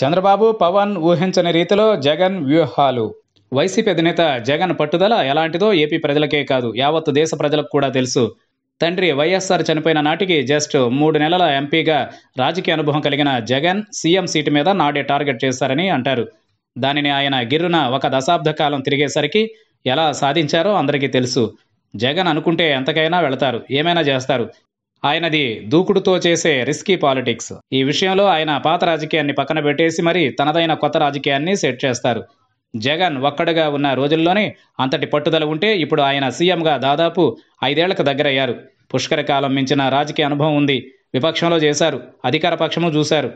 చంద్రబాబు పవన్ ఊహించని రీతిలో జగన్ వ్యూహాలు వైసీపీ అధినేత జగన్ పట్టుదల ఎలాంటిదో ఏపీ ప్రజలకే కాదు యావత్తు దేశ ప్రజలకు కూడా తెలుసు తండ్రి వైఎస్ఆర్ చనిపోయిన నాటికి జస్ట్ మూడు నెలల ఎంపీగా రాజకీయ అనుభవం కలిగిన జగన్ సీఎం సీటు మీద నాడే టార్గెట్ చేశారని అంటారు దానిని ఆయన గిర్రున ఒక దశాబ్ద కాలం తిరిగేసరికి ఎలా సాధించారో అందరికీ తెలుసు జగన్ అనుకుంటే ఎంతకైనా వెళతారు ఏమైనా చేస్తారు ఆయనది దూకుడుతో చేసే రిస్కీ పాలిటిక్స్ ఈ విషయంలో ఆయన పాత రాజకీయాన్ని పక్కన పెట్టేసి మరి తనదైన కొత్త రాజకీయాన్ని సెట్ చేస్తారు జగన్ ఒక్కడుగా ఉన్న రోజుల్లోనే అంతటి పట్టుదల ఉంటే ఇప్పుడు ఆయన సీఎంగా దాదాపు ఐదేళ్లకు దగ్గరయ్యారు పుష్కర కాలం మించిన రాజకీయ అనుభవం ఉంది విపక్షంలో చేశారు అధికార పక్షము చూశారు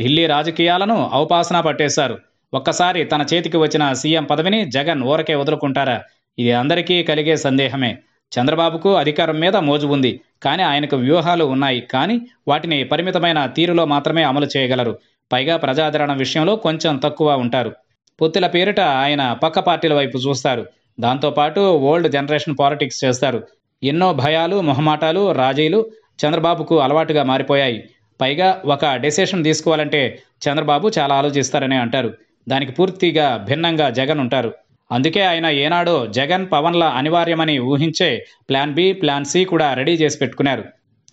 ఢిల్లీ రాజకీయాలను అవపాసన పట్టేశారు ఒక్కసారి తన చేతికి వచ్చిన సీఎం పదవిని జగన్ ఊరకే వదులుకుంటారా ఇది అందరికీ కలిగే సందేహమే చంద్రబాబుకు అధికారం మీద మోజు ఉంది కానీ ఆయనకు వ్యూహాలు ఉన్నాయి కానీ వాటిని పరిమితమైన తీరులో మాత్రమే అమలు చేయగలరు పైగా ప్రజాదరణ విషయంలో కొంచెం తక్కువ ఉంటారు పొత్తుల పేరిట ఆయన పక్క పార్టీల వైపు చూస్తారు దాంతోపాటు ఓల్డ్ జనరేషన్ పాలిటిక్స్ చేస్తారు ఎన్నో భయాలు మొహమాటాలు రాజీలు చంద్రబాబుకు అలవాటుగా మారిపోయాయి పైగా ఒక డెసిషన్ తీసుకోవాలంటే చంద్రబాబు చాలా ఆలోచిస్తారని అంటారు దానికి పూర్తిగా భిన్నంగా జగన్ ఉంటారు అందుకే ఆయన ఏనాడో జగన్ పవన్ల అనివార్యమని ఊహించే ప్లాన్ బి ప్లాన్ సి కూడా రెడీ చేసి పెట్టుకున్నారు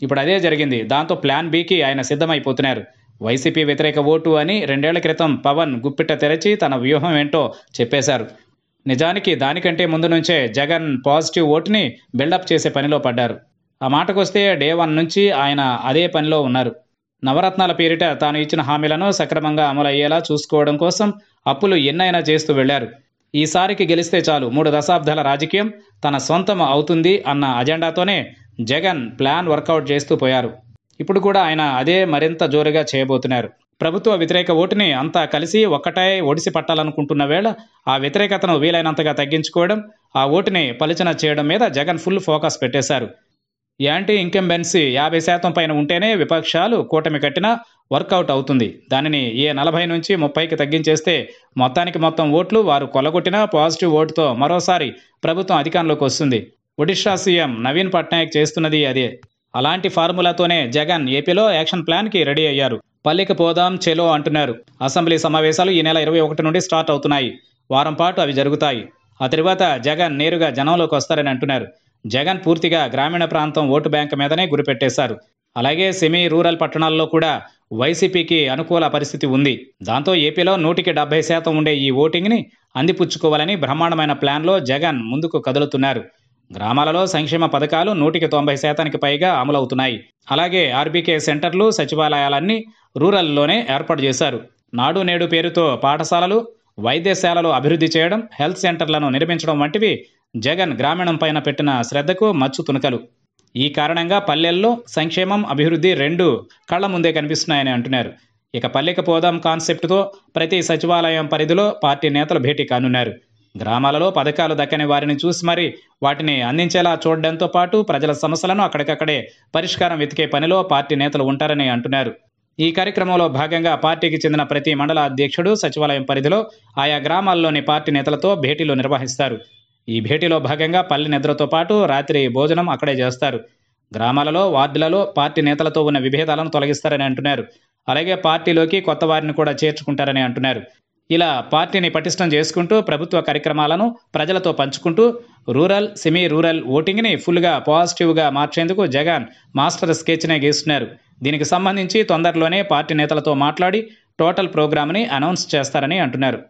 ఇప్పుడు అదే జరిగింది దాంతో ప్లాన్ బీకి ఆయన సిద్ధమైపోతున్నారు వైసీపీ వ్యతిరేక ఓటు అని రెండేళ్ల క్రితం పవన్ గుప్పిట తెరచి తన వ్యూహం ఏంటో చెప్పేశారు నిజానికి దానికంటే ముందు నుంచే జగన్ పాజిటివ్ ఓటుని బిల్డప్ చేసే పనిలో పడ్డారు ఆ మాటకొస్తే డే వన్ నుంచి ఆయన అదే పనిలో ఉన్నారు నవరత్నాల పేరిట తాను ఇచ్చిన హామీలను సక్రమంగా అమలు అయ్యేలా చూసుకోవడం కోసం అప్పులు ఎన్నైనా చేస్తూ వెళ్లారు ఈసారికి గెలిస్తే చాలు మూడు దశాబ్దాల రాజకీయం తన సొంతం అవుతుంది అన్న అజెండాతోనే జగన్ ప్లాన్ వర్కౌట్ చేస్తూ పోయారు ఇప్పుడు కూడా ఆయన అదే మరింత జోరుగా చేయబోతున్నారు ప్రభుత్వ వ్యతిరేక ఓటుని అంతా కలిసి ఒక్కటే ఒడిసి పట్టాలనుకుంటున్న వేళ ఆ వ్యతిరేకతను వీలైనంతగా తగ్గించుకోవడం ఆ ఓటుని పలిచన చేయడం మీద జగన్ ఫుల్ ఫోకస్ పెట్టేశారు యాంటీ ఇంకంబెన్సీ యాభై శాతం పైన ఉంటేనే విపక్షాలు కూటమి కట్టినా వర్కౌట్ అవుతుంది దానిని ఏ నలభై నుంచి ముప్పైకి తగ్గించేస్తే మొత్తానికి మొత్తం ఓట్లు వారు కొలగొట్టిన పాజిటివ్ ఓటుతో మరోసారి ప్రభుత్వం అధికారంలోకి వస్తుంది ఒడిషా సీఎం నవీన్ పట్నాయక్ చేస్తున్నది అదే అలాంటి ఫార్ములాతోనే జగన్ ఏపీలో యాక్షన్ ప్లాన్కి రెడీ అయ్యారు పల్లెకి పోదాం చెలో అంటున్నారు అసెంబ్లీ సమావేశాలు ఈ నెల ఇరవై ఒకటి నుండి స్టార్ట్ అవుతున్నాయి వారం పాటు అవి జరుగుతాయి ఆ తర్వాత జగన్ నేరుగా జనంలోకి వస్తారని అంటున్నారు జగన్ పూర్తిగా గ్రామీణ ప్రాంతం ఓటు బ్యాంక్ మీదనే గురిపెట్టేశారు అలాగే సెమీ రూరల్ పట్టణాల్లో కూడా వైసీపీకి అనుకూల పరిస్థితి ఉంది దాంతో ఏపీలో నూటికి డెబ్బై శాతం ఉండే ఈ ఓటింగ్ని అందిపుచ్చుకోవాలని బ్రహ్మాండమైన ప్లాన్లో జగన్ ముందుకు కదులుతున్నారు గ్రామాలలో సంక్షేమ పథకాలు నూటికి తొంభై శాతానికి పైగా అమలవుతున్నాయి అలాగే ఆర్బీకే సెంటర్లు సచివాలయాలన్నీ రూరల్లోనే ఏర్పాటు చేశారు నాడు నేడు పేరుతో పాఠశాలలు వైద్యశాలలు అభివృద్ధి చేయడం హెల్త్ సెంటర్లను నిర్మించడం వంటివి జగన్ గ్రామీణం పైన పెట్టిన శ్రద్ధకు మచ్చు తునకలు ఈ కారణంగా పల్లెల్లో సంక్షేమం అభివృద్ధి రెండు కళ్ల ముందే కనిపిస్తున్నాయని అంటున్నారు ఇక పల్లెకి పోదాం కాన్సెప్ట్తో ప్రతి సచివాలయం పరిధిలో పార్టీ నేతలు భేటీ కానున్నారు గ్రామాలలో పథకాలు దక్కని వారిని చూసి మరి వాటిని అందించేలా చూడడంతో పాటు ప్రజల సమస్యలను అక్కడికక్కడే పరిష్కారం వెతికే పనిలో పార్టీ నేతలు ఉంటారని అంటున్నారు ఈ కార్యక్రమంలో భాగంగా పార్టీకి చెందిన ప్రతి మండల అధ్యక్షుడు సచివాలయం పరిధిలో ఆయా గ్రామాల్లోని పార్టీ నేతలతో భేటీలు నిర్వహిస్తారు ఈ భేటీలో భాగంగా పల్లె నిద్రతో పాటు రాత్రి భోజనం అక్కడే చేస్తారు గ్రామాలలో వార్డులలో పార్టీ నేతలతో ఉన్న విభేదాలను తొలగిస్తారని అంటున్నారు అలాగే పార్టీలోకి కొత్త వారిని కూడా చేర్చుకుంటారని అంటున్నారు ఇలా పార్టీని పటిష్టం చేసుకుంటూ ప్రభుత్వ కార్యక్రమాలను ప్రజలతో పంచుకుంటూ రూరల్ సెమీ రూరల్ ఓటింగ్ని ఫుల్గా పాజిటివ్గా మార్చేందుకు జగన్ మాస్టర్ స్కెచ్నే గీస్తున్నారు దీనికి సంబంధించి తొందరలోనే పార్టీ నేతలతో మాట్లాడి టోటల్ ప్రోగ్రామ్ని అనౌన్స్ చేస్తారని అంటున్నారు